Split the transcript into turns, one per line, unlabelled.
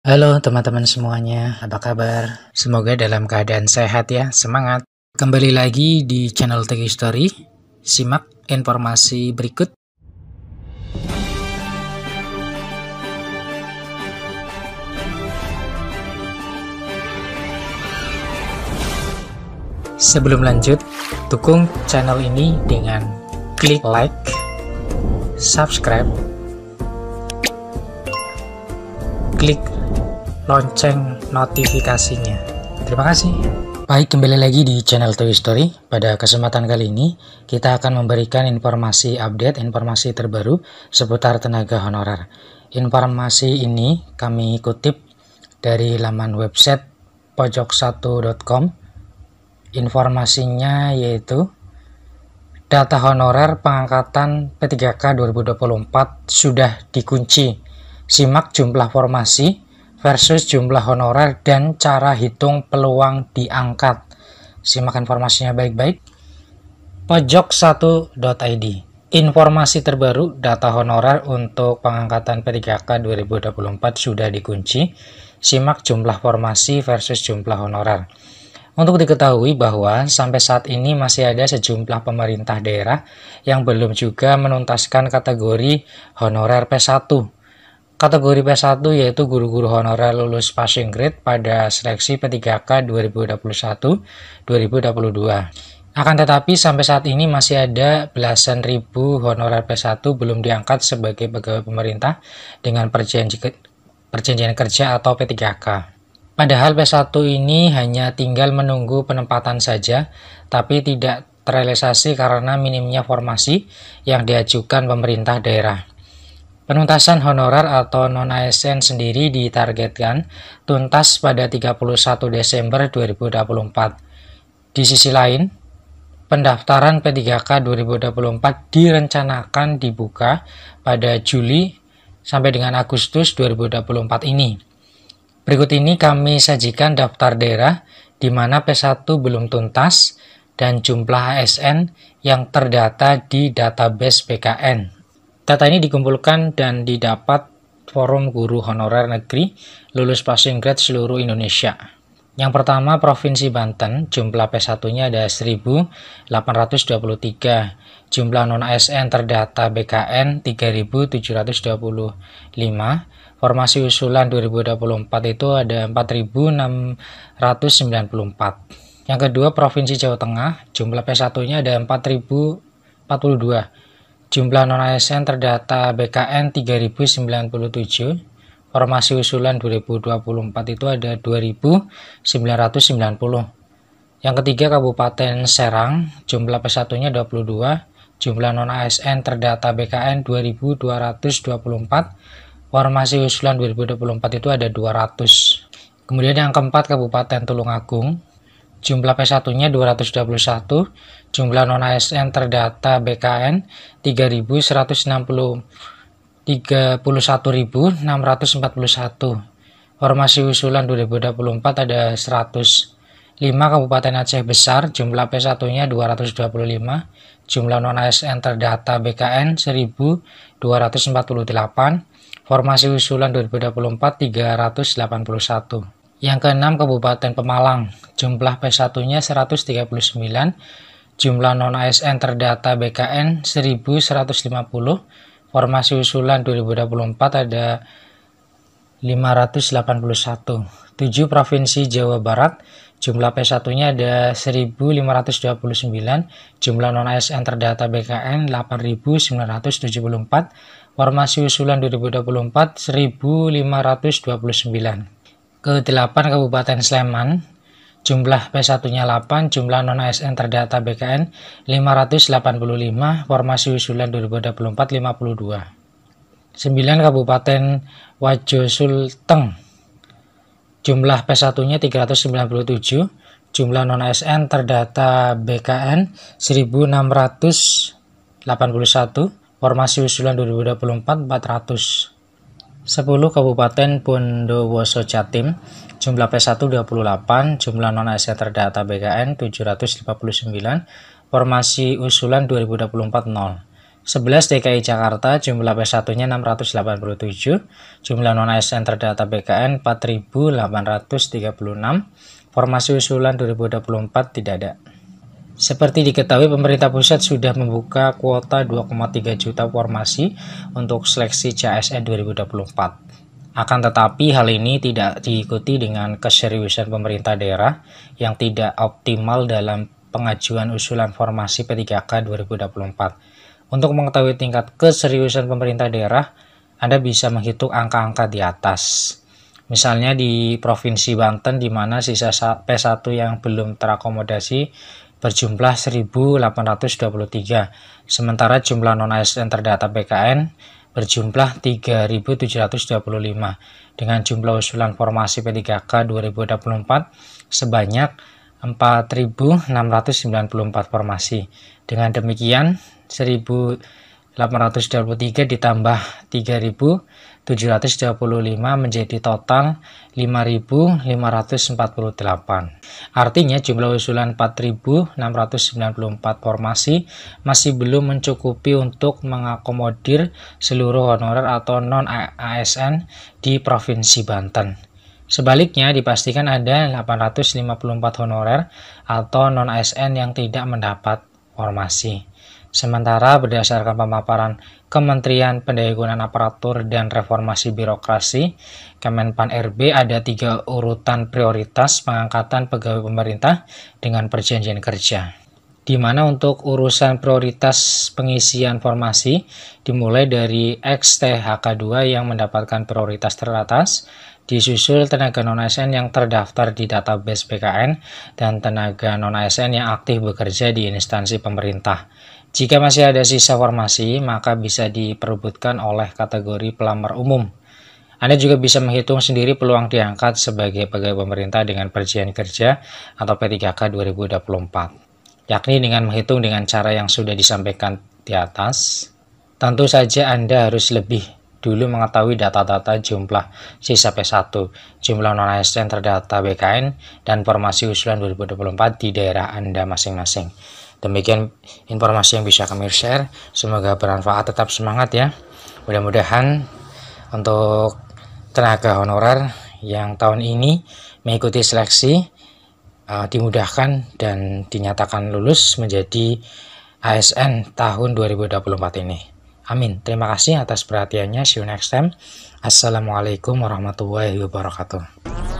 Halo teman-teman semuanya, apa kabar? Semoga dalam keadaan sehat ya, semangat. Kembali lagi di channel Tech History, simak informasi berikut. Sebelum lanjut, dukung channel ini dengan klik like, subscribe, klik lonceng notifikasinya. Terima kasih. Baik, kembali lagi di channel Toy Story. Pada kesempatan kali ini, kita akan memberikan informasi update, informasi terbaru seputar tenaga honorer. Informasi ini kami kutip dari laman website pojok1.com. Informasinya yaitu data honorer pengangkatan P3K 2024 sudah dikunci. Simak jumlah formasi, versus jumlah honorer dan cara hitung peluang diangkat. Simak informasinya baik-baik. pojok1.id Informasi terbaru data honorer untuk pengangkatan P3K 2024 sudah dikunci. Simak jumlah formasi versus jumlah honorer. Untuk diketahui bahwa sampai saat ini masih ada sejumlah pemerintah daerah yang belum juga menuntaskan kategori honorer P1 Kategori P1 yaitu guru-guru honorer lulus passing grade pada seleksi P3K 2021-2022. Akan tetapi sampai saat ini masih ada belasan ribu honorer P1 belum diangkat sebagai pegawai pemerintah dengan perjanjian, kerja atau P3K. Padahal P1 ini hanya tinggal menunggu penempatan saja, tapi tidak terrealisasi karena minimnya formasi yang diajukan pemerintah daerah. Penuntasan honorer atau non-ASN sendiri ditargetkan tuntas pada 31 Desember 2024. Di sisi lain, pendaftaran P3K 2024 direncanakan dibuka pada Juli sampai dengan Agustus 2024 ini. Berikut ini kami sajikan daftar daerah di mana P1 belum tuntas dan jumlah ASN yang terdata di database BKN. Data ini dikumpulkan dan didapat Forum Guru Honorer Negeri Lulus Passing Grade seluruh Indonesia. Yang pertama Provinsi Banten, jumlah P1-nya ada 1823. Jumlah non ASN terdata BKN 3725. Formasi usulan 2024 itu ada 4694. Yang kedua Provinsi Jawa Tengah, jumlah P1-nya ada 4042. Jumlah non ASN terdata BKN 3097, formasi usulan 2024 itu ada 2990. Yang ketiga Kabupaten Serang, jumlah p 22, jumlah non ASN terdata BKN 2224, formasi usulan 2024 itu ada 200. Kemudian yang keempat Kabupaten Tulungagung, jumlah P1-nya 221, jumlah non ASN terdata BKN 3.161.641. Formasi usulan 2024 ada 100. 5 kabupaten Aceh besar, jumlah P1-nya 225, jumlah non ASN terdata BKN 1248, formasi usulan 2024 381. Yang keenam Kabupaten Pemalang, jumlah P1-nya 139, jumlah non ASN terdata BKN 1150, formasi usulan 2024 ada 581. 7 provinsi Jawa Barat, jumlah P1-nya ada 1529, jumlah non ASN terdata BKN 8974, formasi usulan 2024 1529 ke-8 Kabupaten Sleman, jumlah P1-nya 8, jumlah non-ASN terdata BKN 585, formasi usulan 2024 52. 9 Kabupaten Wajo Sulteng. Jumlah P1-nya 397, jumlah non-ASN terdata BKN 1681, formasi usulan 2024 400. 10 Kabupaten Bondowoso Jatim, jumlah P1 28, jumlah non ASN e terdata BKN 759, formasi usulan 2024 0. 11 DKI Jakarta jumlah P1-nya 687, jumlah non ASN terdata BKN 4836, formasi usulan 2024 tidak ada. Seperti diketahui, pemerintah pusat sudah membuka kuota 2,3 juta formasi untuk seleksi CSN 2024. Akan tetapi hal ini tidak diikuti dengan keseriusan pemerintah daerah yang tidak optimal dalam pengajuan usulan formasi P3K 2024. Untuk mengetahui tingkat keseriusan pemerintah daerah, Anda bisa menghitung angka-angka di atas. Misalnya di Provinsi Banten di mana sisa P1 yang belum terakomodasi berjumlah 1.823, sementara jumlah non-ASN terdata PKN berjumlah 3.725 dengan jumlah usulan formasi P3K 2024 sebanyak 4.694 formasi. Dengan demikian 1.823 ditambah 3.000 735 menjadi total 5548. Artinya jumlah usulan 4694 formasi masih belum mencukupi untuk mengakomodir seluruh honorer atau non ASN di Provinsi Banten. Sebaliknya, dipastikan ada 854 honorer atau non-ASN yang tidak mendapat formasi. Sementara berdasarkan pemaparan Kementerian Pendayagunaan Aparatur dan Reformasi Birokrasi, Kemenpan RB ada tiga urutan prioritas pengangkatan pegawai pemerintah dengan perjanjian kerja. Di mana untuk urusan prioritas pengisian formasi dimulai dari XTHK2 yang mendapatkan prioritas teratas, disusul tenaga non-ASN yang terdaftar di database BKN dan tenaga non-ASN yang aktif bekerja di instansi pemerintah. Jika masih ada sisa formasi, maka bisa diperebutkan oleh kategori pelamar umum. Anda juga bisa menghitung sendiri peluang diangkat sebagai pegawai pemerintah dengan perjanjian kerja atau P3K 2024, yakni dengan menghitung dengan cara yang sudah disampaikan di atas. Tentu saja Anda harus lebih dulu mengetahui data-data jumlah sisa P1, jumlah non-ASN terdata BKN, dan formasi usulan 2024 di daerah Anda masing-masing. Demikian informasi yang bisa kami share. Semoga bermanfaat. Tetap semangat ya. Mudah-mudahan untuk tenaga honorer yang tahun ini mengikuti seleksi uh, dimudahkan dan dinyatakan lulus menjadi ASN tahun 2024 ini. Amin. Terima kasih atas perhatiannya. See you next time. Assalamualaikum warahmatullahi wabarakatuh.